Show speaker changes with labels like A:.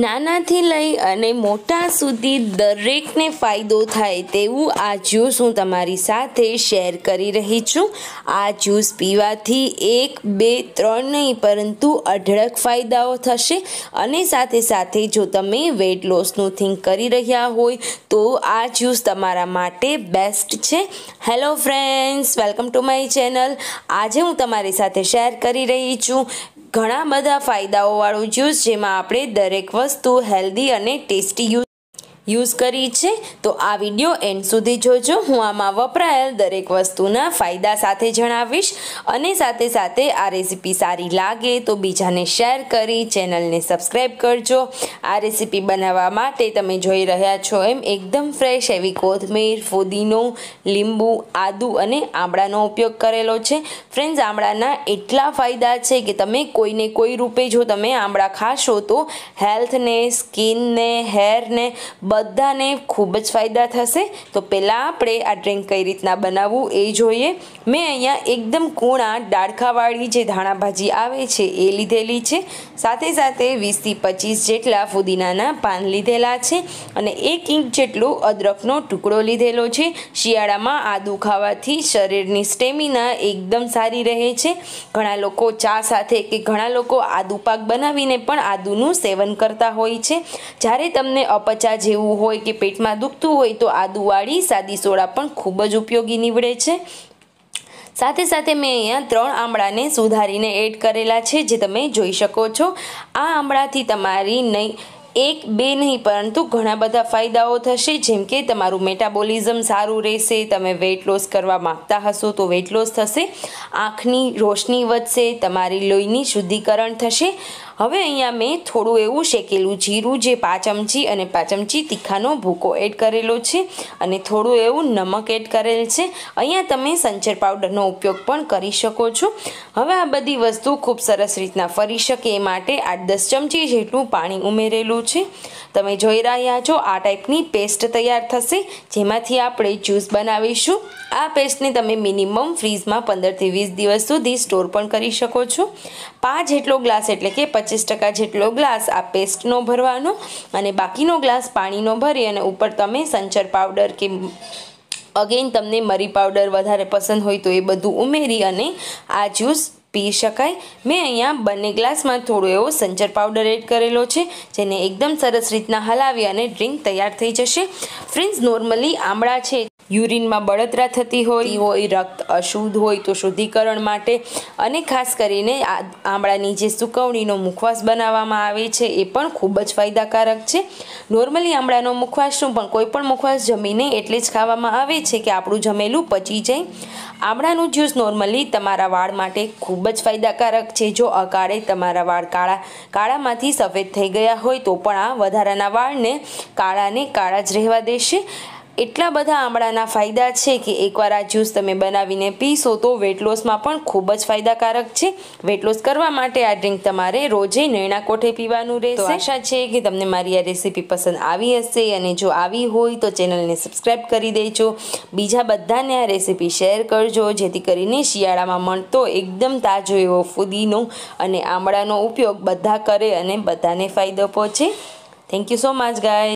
A: નાનાથી લઈ અને મોટા સુધી દરેકને ફાયદો થાય તેવું આ જ્યુસ હું તમારી સાથે શેર કરી રહી છું આ જ્યુસ પીવાથી એક બે ત્રણ નહીં પરંતુ અઢળક ફાયદાઓ થશે અને સાથે સાથે જો તમે વેઇટ લોસનું થિંક કરી રહ્યા હોય તો આ જ્યુસ તમારા માટે બેસ્ટ છે hello friends welcome to my channel આજે હું તમારી સાથે શેર કરી રહી છું ઘણા બધા ફાયદાઓવાળું જ્યુસ જેમાં આપણે દરેક વસ્તુ હેલ્ધી અને ટેસ્ટી યુઝ યુઝ કરી છે તો આ વિડીયો એન્ડ સુધી જોજો હું આમાં વપરાયેલ દરેક વસ્તુના ફાયદા સાથે જણાવીશ અને સાથે સાથે આ રેસીપી સારી લાગે તો બીજાને શેર કરી ચેનલને સબસ્ક્રાઈબ કરજો આ રેસીપી બનાવવા માટે તમે જોઈ રહ્યા છો એમ એકદમ ફ્રેશ એવી કોથમીર ફુદીનો લીંબુ આદુ અને આમળાનો ઉપયોગ કરેલો છે ફ્રેન્ડ્સ આમળાના એટલા ફાયદા છે કે તમે કોઈને કોઈ રૂપે જો તમે આમળા ખાશો તો હેલ્થને સ્કિનને હેરને બધાને ખૂબ જ ફાયદા થશે તો પહેલાં આપણે આ ડ્રિંક કઈ રીતના બનાવવું એ જોઈએ મેં અહીંયા એકદમ કૂણા ડાળખાવાળી જે ધાણાભાજી આવે છે એ લીધેલી છે સાથે સાથે વીસથી પચીસ જેટલા ફુદીનાના પાન લીધેલા છે અને એક ઇંચ જેટલો અદરકનો ટુકડો લીધેલો છે શિયાળામાં આદુ ખાવાથી શરીરની સ્ટેમિના એકદમ સારી રહે છે ઘણા લોકો ચા સાથે કે ઘણા લોકો આદુ પાક બનાવીને પણ આદુનું સેવન કરતા હોય છે જ્યારે તમને અપચા જેવું જેવું હોય કે પેટમાં દુખતું હોય તો આદુવાળી સાદી સોડા પણ ખૂબ જ ઉપયોગી નીવડે છે સાથે સાથે મેં અહીંયા ત્રણ આંબળાને સુધારીને એડ કરેલા છે જે તમે જોઈ શકો છો આ આંબળાથી તમારી નહીં એક બે નહીં પરંતુ ઘણા બધા ફાયદાઓ થશે જેમ કે તમારું મેટાબોલિઝમ સારું રહેશે તમે વેઇટ લોસ કરવા માગતા હશો તો વેઇટ લોસ થશે આંખની રોશની વધશે તમારી લોહીની શુદ્ધિકરણ થશે હવે અહીંયા મેં થોડું એવું શેકેલું જીરું જે પાંચ ચમચી અને પાંચ ચમચી તીખાનો ભૂકો એડ કરેલો છે અને થોડું એવું નમક એડ કરેલ છે અહીંયા તમે સંચર પાવડરનો ઉપયોગ પણ કરી શકો છો હવે આ બધી વસ્તુ ખૂબ સરસ રીતના ફરી શકે એ માટે આઠ દસ ચમચી જેટલું પાણી ઉમેરેલું છે તમે જોઈ રહ્યા છો આ ટાઈપની પેસ્ટ તૈયાર થશે જેમાંથી આપણે જ્યુસ બનાવીશું આ પેસ્ટને તમે મિનિમમ ફ્રીઝમાં પંદરથી વીસ દિવસ સુધી સ્ટોર પણ કરી શકો છો પાંચ જેટલો ગ્લાસ એટલે કે પચીસ ટકા જેટલો ગ્લાસ આ પેસ્ટનો ભરવાનો અને બાકીનો ગ્લાસ પાણીનો ભરી અને ઉપર તમે સંચર પાવડર કે અગેન તમને મરી પાવડર વધારે પસંદ હોય તો એ બધું ઉમેરી અને આ જ્યુસ પી શકાય મેં અહીંયા બંને ગ્લાસમાં થોડો એવો સંચર પાવડર એડ કરેલો છે જેને એકદમ સરસ રીતના હલાવી અને ડ્રિંક તૈયાર થઈ જશે ફ્રેન્ડ્સ નોર્મલી આમળા છે યુરિનમાં બળતરા થતી હોય હોય રક્ત અશુદ્ધ હોય તો શુદ્ધિકરણ માટે અને ખાસ કરીને આમળાની જે સુકવણીનો મુખવાસ બનાવવામાં આવે છે એ પણ ખૂબ જ ફાયદાકારક છે નોર્મલી આમળાનો મુખવાસ પણ કોઈ પણ મુખવાસ જમીને એટલે જ ખાવામાં આવે છે કે આપણું જમેલું પચી જાય આમળાનું જ્યુસ નોર્મલી તમારા વાળ માટે ખૂબ જ ફાયદાકારક છે જો અકાળે તમારા વાળ કાળા કાળામાંથી સફેદ થઈ ગયા હોય તો પણ આ વધારાના વાળને કાળાને કાળા જ રહેવા દેશે એટલા બધા આમળાના ફાયદા છે કે એકવાર આ જ્યુસ તમે બનાવીને પીશો તો વેટ લોસમાં પણ ખૂબ જ ફાયદાકારક છે વેટ લોસ કરવા માટે આ ડ્રિંક તમારે રોજે નૈણા કોઠે પીવાનું રહેશે આશા છે કે તમને મારી આ રેસીપી પસંદ આવી હશે અને જો આવી હોય તો ચેનલને સબસ્ક્રાઈબ કરી દેજો બીજા બધાને આ રેસીપી શેર કરજો જેથી કરીને શિયાળામાં મળતો એકદમ તાજો એવો ફૂદીનો અને આમળાનો ઉપયોગ બધા કરે અને બધાને ફાયદો પહોંચે thank you so much guys